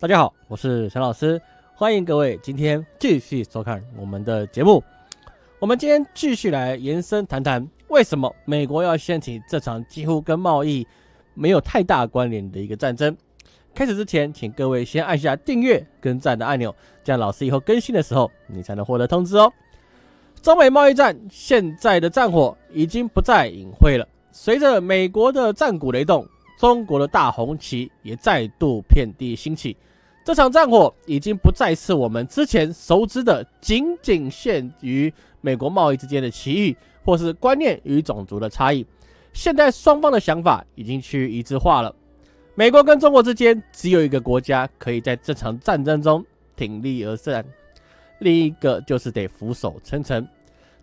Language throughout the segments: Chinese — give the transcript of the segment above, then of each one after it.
大家好，我是陈老师，欢迎各位，今天继续收看我们的节目。我们今天继续来延伸谈谈，为什么美国要掀起这场几乎跟贸易没有太大关联的一个战争？开始之前，请各位先按下订阅跟赞的按钮，这样老师以后更新的时候，你才能获得通知哦。中美贸易战现在的战火已经不再隐晦了，随着美国的战鼓雷动。中国的大红旗也再度遍地兴起。这场战火已经不再是我们之前熟知的，仅仅限于美国贸易之间的奇遇，或是观念与种族的差异。现在双方的想法已经趋于一致化了。美国跟中国之间只有一个国家可以在这场战争中挺立而战，另一个就是得俯首称臣。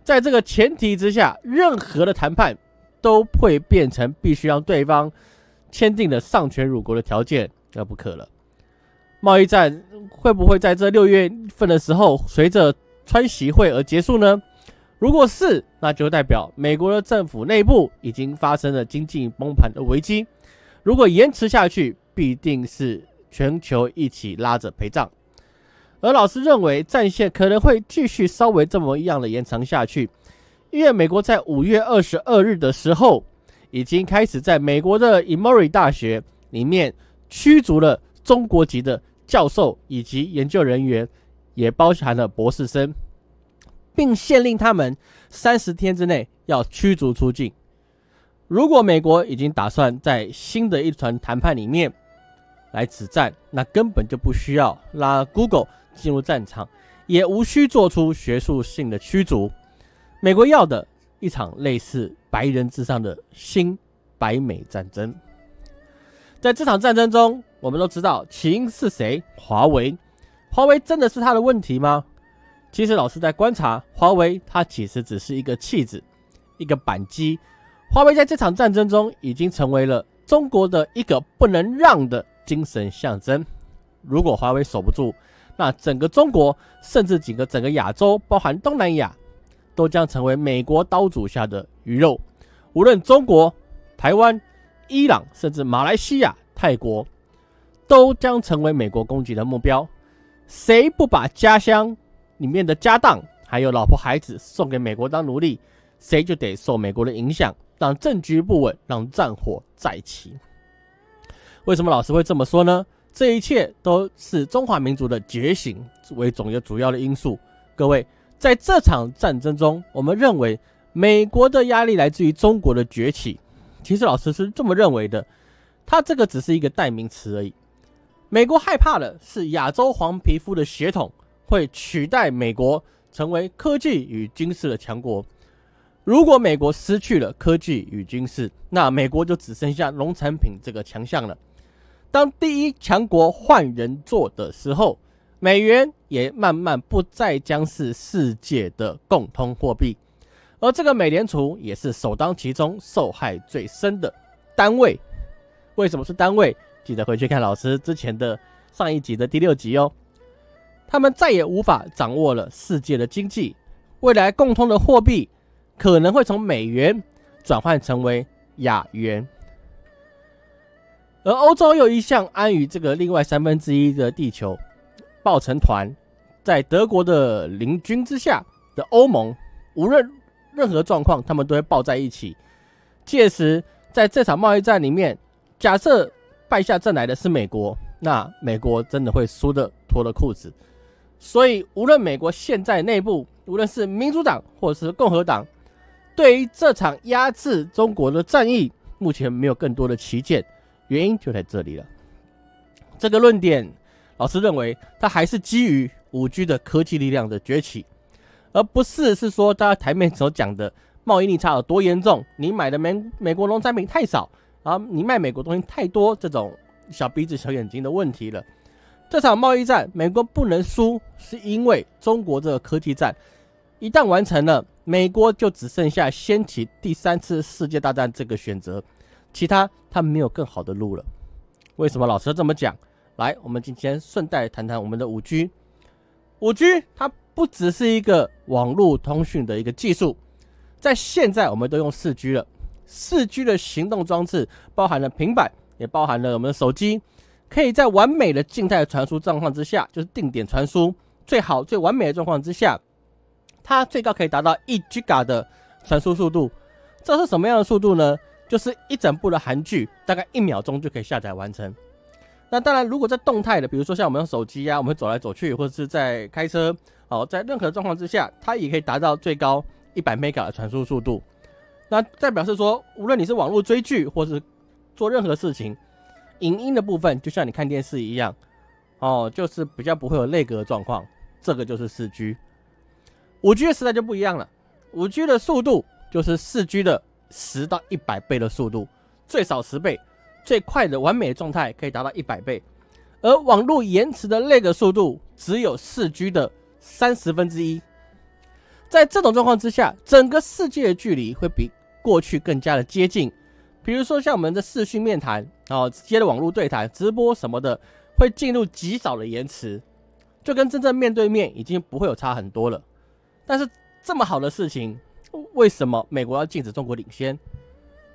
在这个前提之下，任何的谈判都会变成必须让对方。签订了丧权辱国的条件，那不可了。贸易战会不会在这六月份的时候，随着川习会而结束呢？如果是，那就代表美国的政府内部已经发生了经济崩盘的危机。如果延迟下去，必定是全球一起拉着陪葬。而老师认为，战线可能会继续稍微这么一样的延长下去，因为美国在五月二十二日的时候。已经开始在美国的 Emory 大学里面驱逐了中国籍的教授以及研究人员，也包含了博士生，并限令他们三十天之内要驱逐出境。如果美国已经打算在新的一轮谈判里面来止战，那根本就不需要拉 Google 进入战场，也无需做出学术性的驱逐。美国要的一场类似。白人至上的新白美战争，在这场战争中，我们都知道起因是谁？华为，华为真的是他的问题吗？其实，老师在观察华为，它其实只是一个棋子，一个扳机。华为在这场战争中已经成为了中国的一个不能让的精神象征。如果华为守不住，那整个中国，甚至整个整个亚洲，包含东南亚，都将成为美国刀俎下的。鱼肉，无论中国、台湾、伊朗，甚至马来西亚、泰国，都将成为美国攻击的目标。谁不把家乡里面的家当，还有老婆孩子送给美国当奴隶，谁就得受美国的影响，让政局不稳，让战火再起。为什么老师会这么说呢？这一切都是中华民族的觉醒为总的主要的因素。各位，在这场战争中，我们认为。美国的压力来自于中国的崛起，其实老师是这么认为的。他这个只是一个代名词而已。美国害怕的是亚洲黄皮肤的血统会取代美国成为科技与军事的强国。如果美国失去了科技与军事，那美国就只剩下农产品这个强项了。当第一强国换人做的时候，美元也慢慢不再将是世界的共通货币。而这个美联储也是首当其冲、受害最深的单位。为什么是单位？记得回去看老师之前的上一集的第六集哦。他们再也无法掌握了世界的经济，未来共通的货币可能会从美元转换成为亚元。而欧洲又一向安于这个另外三分之一的地球抱成团，在德国的邻军之下的欧盟，无论。任何状况，他们都会抱在一起。届时，在这场贸易战里面，假设败下阵来的是美国，那美国真的会输的脱了裤子。所以，无论美国现在内部，无论是民主党或者是共和党，对于这场压制中国的战役，目前没有更多的旗舰，原因就在这里了。这个论点，老师认为它还是基于五 G 的科技力量的崛起。而不是是说大家台面所讲的贸易逆差有多严重，你买的美美国农产品太少，啊，你卖美国东西太多，这种小鼻子小眼睛的问题了。这场贸易战美国不能输，是因为中国这个科技战一旦完成了，美国就只剩下掀起第三次世界大战这个选择，其他他没有更好的路了。为什么老师这么讲？来，我们今天顺带谈谈我们的五 G，五 G 它。不只是一个网络通讯的一个技术，在现在我们都用四 G 了。四 G 的行动装置包含了平板，也包含了我们的手机，可以在完美的静态传输状况之下，就是定点传输，最好最完美的状况之下，它最高可以达到一 G 嘎的传输速度。这是什么样的速度呢？就是一整部的韩剧大概一秒钟就可以下载完成。那当然，如果在动态的，比如说像我们用手机呀，我们走来走去，或者是在开车。好，在任何状况之下，它也可以达到最高一百 mega 的传输速度。那再表示说，无论你是网络追剧或是做任何事情，影音的部分就像你看电视一样，哦，就是比较不会有内格状况。这个就是四 G。五 G 的时代就不一样了，五 G 的速度就是四 G 的十到一百倍的速度，最少十倍，最快的完美状态可以达到一百倍。而网络延迟的那个速度只有四 G 的。三十分之一，在这种状况之下，整个世界的距离会比过去更加的接近。比如说像我们的视讯面谈，然后直接的网络对谈、直播什么的，会进入极少的延迟，就跟真正面对面已经不会有差很多了。但是这么好的事情，为什么美国要禁止中国领先？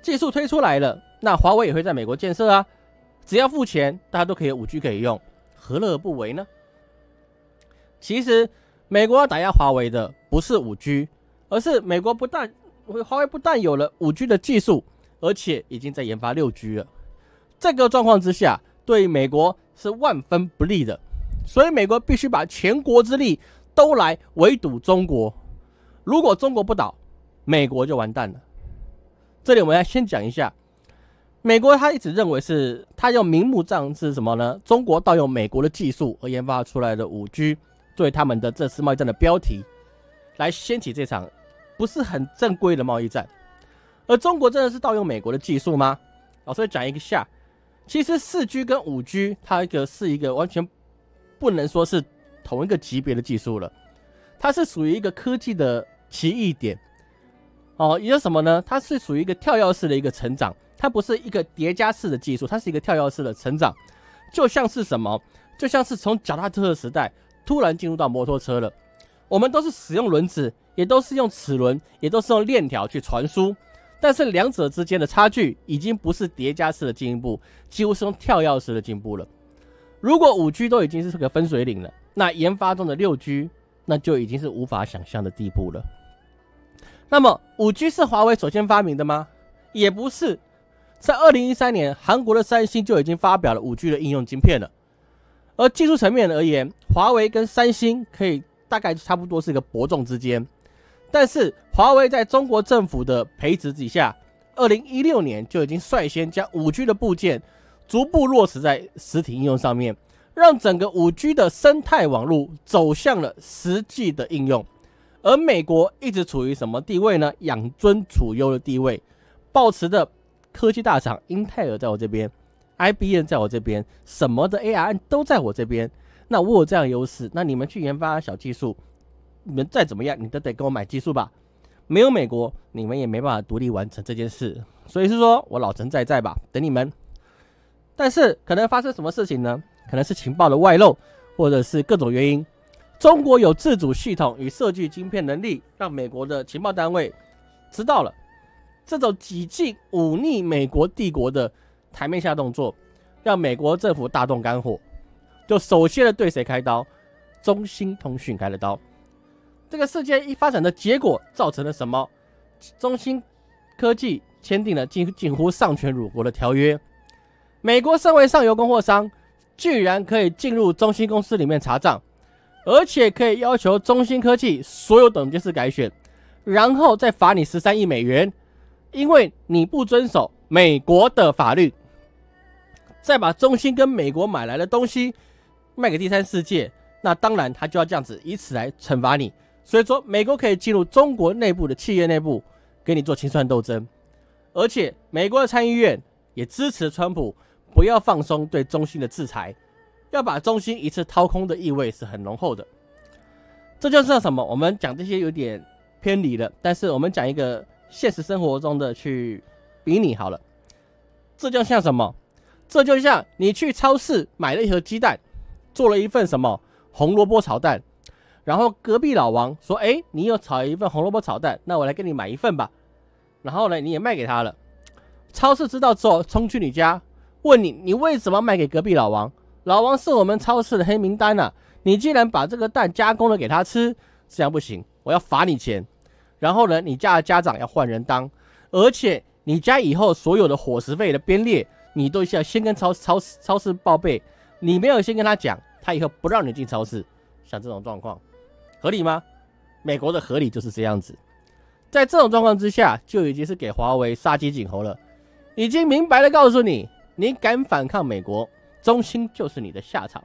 技术推出来了，那华为也会在美国建设啊，只要付钱，大家都可以五 G 可以用，何乐而不为呢？其实，美国要打压华为的不是五 G，而是美国不但华为不但有了五 G 的技术，而且已经在研发六 G 了。这个状况之下，对美国是万分不利的。所以，美国必须把全国之力都来围堵中国。如果中国不倒，美国就完蛋了。这里我们要先讲一下，美国他一直认为是他用明目张胆是什么呢？中国盗用美国的技术而研发出来的五 G。作为他们的这次贸易战的标题，来掀起这场不是很正规的贸易战。而中国真的是盗用美国的技术吗？老师讲一个下，其实四 G 跟五 G 它一个是一个完全不能说是同一个级别的技术了，它是属于一个科技的奇异点。哦，也就是什么呢？它是属于一个跳跃式的一个成长，它不是一个叠加式的技术，它是一个跳跃式的成长，就像是什么？就像是从脚踏车的时代。突然进入到摩托车了，我们都是使用轮子，也都是用齿轮，也都是用链条去传输，但是两者之间的差距已经不是叠加式的进步，几乎是用跳跃式的进步了。如果五 G 都已经是个分水岭了，那研发中的六 G 那就已经是无法想象的地步了。那么五 G 是华为首先发明的吗？也不是，在二零一三年，韩国的三星就已经发表了五 G 的应用晶片了。而技术层面而言，华为跟三星可以大概差不多是一个伯仲之间，但是华为在中国政府的培植底下，二零一六年就已经率先将五 G 的部件逐步落实在实体应用上面，让整个五 G 的生态网络走向了实际的应用。而美国一直处于什么地位呢？养尊处优的地位。抱持的科技大厂英特尔在我这边。IBM 在我这边，什么的 AR 都在我这边。那我有这样优势，那你们去研发小技术，你们再怎么样，你都得给我买技术吧。没有美国，你们也没办法独立完成这件事。所以是说我老陈在在吧，等你们。但是可能发生什么事情呢？可能是情报的外漏，或者是各种原因，中国有自主系统与设计晶片能力，让美国的情报单位知道了，这种几近忤逆美国帝国的。台面下动作，让美国政府大动肝火，就首先的对谁开刀？中兴通讯开了刀。这个世界一发展的结果造成了什么？中兴科技签订了近近乎丧权辱国的条约。美国身为上游供货商，居然可以进入中兴公司里面查账，而且可以要求中兴科技所有等级是改选，然后再罚你十三亿美元，因为你不遵守。美国的法律，再把中兴跟美国买来的东西卖给第三世界，那当然他就要这样子以此来惩罚你。所以说，美国可以进入中国内部的企业内部，给你做清算斗争。而且，美国的参议院也支持川普不要放松对中兴的制裁，要把中兴一次掏空的意味是很浓厚的。这就是什么？我们讲这些有点偏离了，但是我们讲一个现实生活中的去。比你好了，这就像什么？这就像你去超市买了一盒鸡蛋，做了一份什么红萝卜炒蛋，然后隔壁老王说：“哎，你又炒一份红萝卜炒蛋，那我来给你买一份吧。”然后呢，你也卖给他了。超市知道之后，冲去你家问你：“你为什么卖给隔壁老王？”老王是我们超市的黑名单啊！你既然把这个蛋加工了给他吃，这样不行，我要罚你钱。然后呢，你家的家长要换人当，而且。你家以后所有的伙食费的编列，你都需要先跟超超超市报备。你没有先跟他讲，他以后不让你进超市。像这种状况，合理吗？美国的合理就是这样子。在这种状况之下，就已经是给华为杀鸡儆猴了。已经明白的告诉你，你敢反抗美国，中心就是你的下场。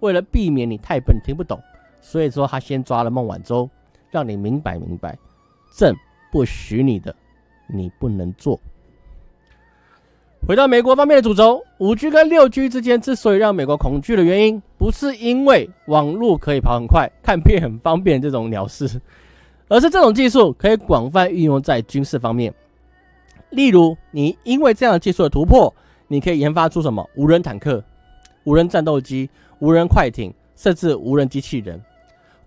为了避免你太笨听不懂，所以说他先抓了孟晚舟，让你明白明白，朕不许你的。你不能做。回到美国方面的主轴，五 G 跟六 G 之间之所以让美国恐惧的原因，不是因为网络可以跑很快、看片很方便这种鸟事，而是这种技术可以广泛运用在军事方面。例如，你因为这样的技术的突破，你可以研发出什么无人坦克、无人战斗机、无人快艇，甚至无人机器人。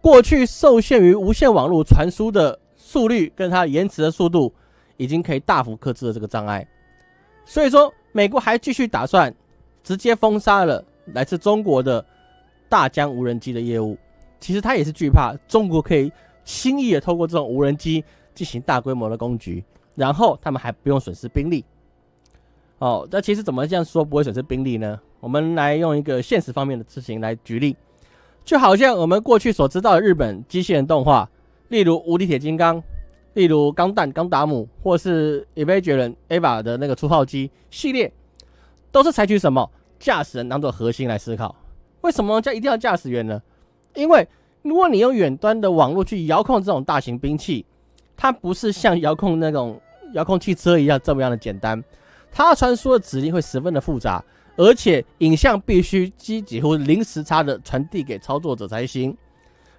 过去受限于无线网络传输的速率跟它延迟的速度。已经可以大幅克制了这个障碍，所以说美国还继续打算直接封杀了来自中国的大疆无人机的业务。其实他也是惧怕中国可以轻易的透过这种无人机进行大规模的攻击，然后他们还不用损失兵力。哦，那其实怎么这样说不会损失兵力呢？我们来用一个现实方面的事情来举例，就好像我们过去所知道的日本机器人动画，例如《无敌铁金刚》。例如钢弹、钢达姆，或是伊 i o n Ava 的那个初号机系列，都是采取什么驾驶人当做核心来思考？为什么家一定要驾驶员呢？因为如果你用远端的网络去遥控这种大型兵器，它不是像遥控那种遥控汽车一样这么样的简单，它传输的指令会十分的复杂，而且影像必须几几乎零时差的传递给操作者才行，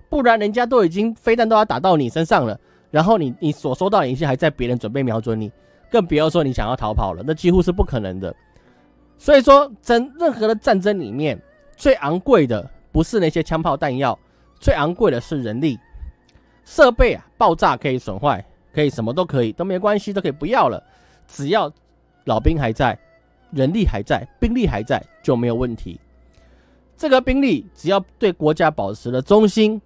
不然人家都已经飞弹都要打到你身上了。然后你你所收到的信息还在别人准备瞄准你，更不要说你想要逃跑了，那几乎是不可能的。所以说，真任何的战争里面，最昂贵的不是那些枪炮弹药，最昂贵的是人力、设备啊。爆炸可以损坏，可以什么都可以都没关系，都可以不要了。只要老兵还在，人力还在，兵力还在，就没有问题。这个兵力只要对国家保持了忠心。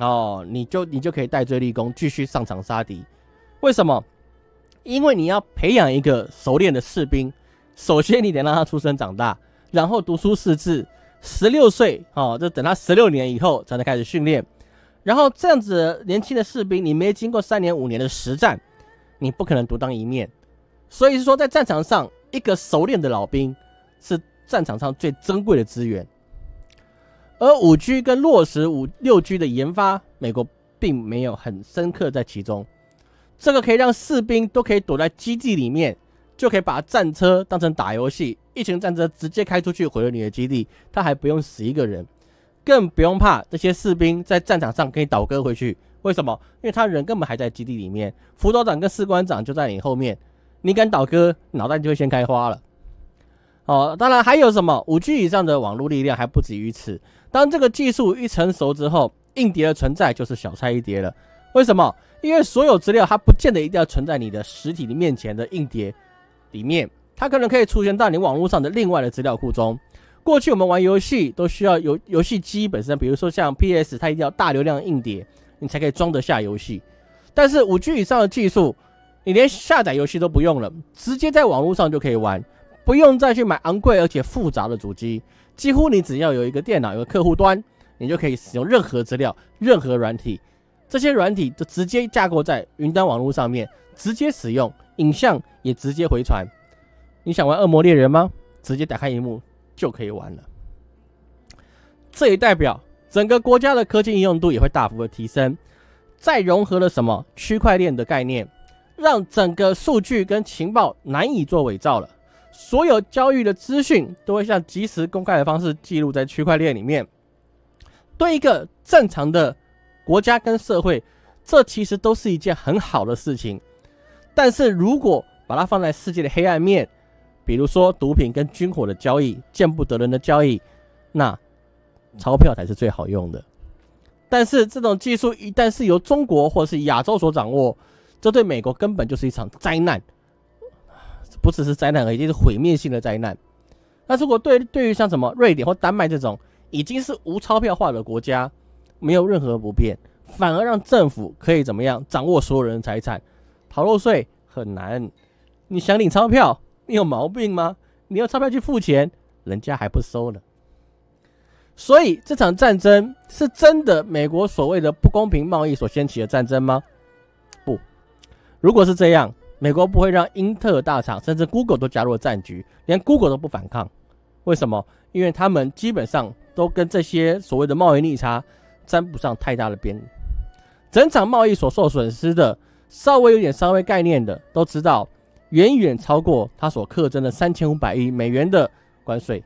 哦，你就你就可以戴罪立功，继续上场杀敌。为什么？因为你要培养一个熟练的士兵，首先你得让他出生长大，然后读书识字，十六岁，哦，就等他十六年以后才能开始训练。然后这样子，年轻的士兵你没经过三年五年的实战，你不可能独当一面。所以是说，在战场上，一个熟练的老兵是战场上最珍贵的资源。而五 G 跟落实五六 G 的研发，美国并没有很深刻在其中。这个可以让士兵都可以躲在基地里面，就可以把战车当成打游戏，一群战车直接开出去毁了你的基地，他还不用死一个人，更不用怕这些士兵在战场上可以倒戈回去。为什么？因为他人根本还在基地里面，辅导长跟士官长就在你后面，你敢倒戈，脑袋就会先开花了。哦，当然还有什么五 G 以上的网络力量还不止于此。当这个技术一成熟之后，硬碟的存在就是小菜一碟了。为什么？因为所有资料它不见得一定要存在你的实体面前的硬碟里面，它可能可以出现到你网络上的另外的资料库中。过去我们玩游戏都需要游游戏机本身，比如说像 PS，它一定要大流量硬碟你才可以装得下游戏。但是五 G 以上的技术，你连下载游戏都不用了，直接在网络上就可以玩。不用再去买昂贵而且复杂的主机，几乎你只要有一个电脑，有个客户端，你就可以使用任何资料、任何软体。这些软体都直接架构在云端网络上面，直接使用，影像也直接回传。你想玩《恶魔猎人》吗？直接打开荧幕就可以玩了。这也代表整个国家的科技应用度也会大幅的提升。再融合了什么区块链的概念，让整个数据跟情报难以做伪造了。所有交易的资讯都会像及时公开的方式记录在区块链里面。对一个正常的国家跟社会，这其实都是一件很好的事情。但是如果把它放在世界的黑暗面，比如说毒品跟军火的交易、见不得人的交易，那钞票才是最好用的。但是这种技术一旦是由中国或是亚洲所掌握，这对美国根本就是一场灾难。不只是灾难，而已经是毁灭性的灾难。那如果对对于像什么瑞典或丹麦这种已经是无钞票化的国家，没有任何不便，反而让政府可以怎么样掌握所有人的财产，逃漏税很难。你想领钞票，你有毛病吗？你要钞票去付钱，人家还不收呢。所以这场战争是真的美国所谓的不公平贸易所掀起的战争吗？不，如果是这样。美国不会让英特尔大厂，甚至 Google 都加入战局，连 Google 都不反抗，为什么？因为他们基本上都跟这些所谓的贸易逆差沾不上太大的边。整场贸易所受损失的，稍微有点稍微概念的都知道，远远超过他所苛征的三千五百亿美元的关税，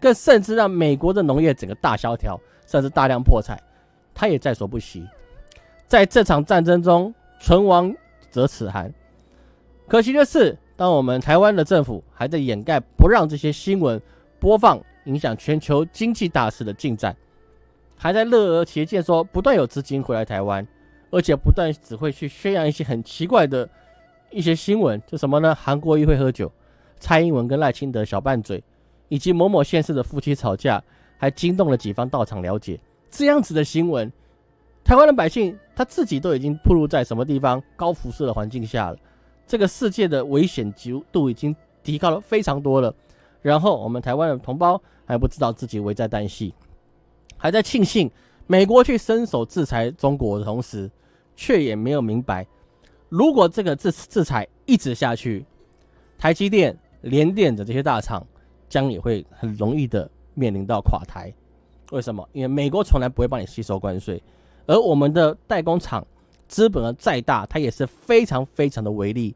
更甚至让美国的农业整个大萧条，甚至大量破产，他也在所不惜。在这场战争中，存亡则此寒。可惜的是，当我们台湾的政府还在掩盖、不让这些新闻播放，影响全球经济大事的进展，还在乐而其见说不断有资金回来台湾，而且不断只会去宣扬一些很奇怪的一些新闻，就什么呢？韩国议会喝酒，蔡英文跟赖清德小拌嘴，以及某某县市的夫妻吵架，还惊动了几方到场了解。这样子的新闻，台湾的百姓他自己都已经暴露在什么地方高辐射的环境下了。这个世界的危险级度已经提高了非常多了，然后我们台湾的同胞还不知道自己危在旦夕，还在庆幸美国去伸手制裁中国的同时，却也没有明白，如果这个制制裁一直下去，台积电、联电的这些大厂将也会很容易的面临到垮台。为什么？因为美国从来不会帮你吸收关税，而我们的代工厂。资本额再大，它也是非常非常的微利，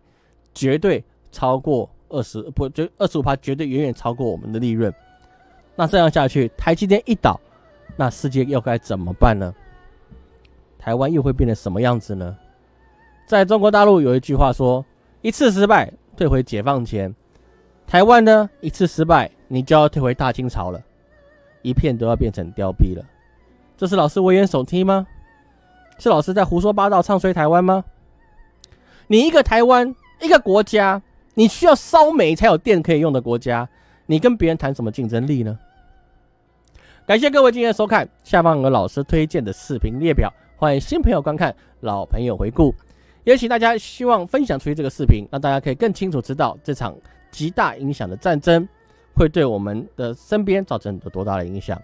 绝对超过二十不就二十五趴，绝对远远超过我们的利润。那这样下去，台积电一倒，那世界又该怎么办呢？台湾又会变成什么样子呢？在中国大陆有一句话说：“一次失败退回解放前。”台湾呢，一次失败你就要退回大清朝了，一片都要变成凋敝了。这是老师危言耸听吗？是老师在胡说八道唱衰台湾吗？你一个台湾一个国家，你需要烧煤才有电可以用的国家，你跟别人谈什么竞争力呢？感谢各位今天的收看，下方有老师推荐的视频列表，欢迎新朋友观看，老朋友回顾。也请大家希望分享出去这个视频，让大家可以更清楚知道这场极大影响的战争会对我们的身边造成多大的影响。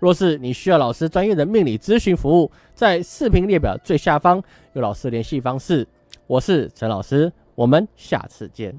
若是你需要老师专业的命理咨询服务，在视频列表最下方有老师联系方式。我是陈老师，我们下次见。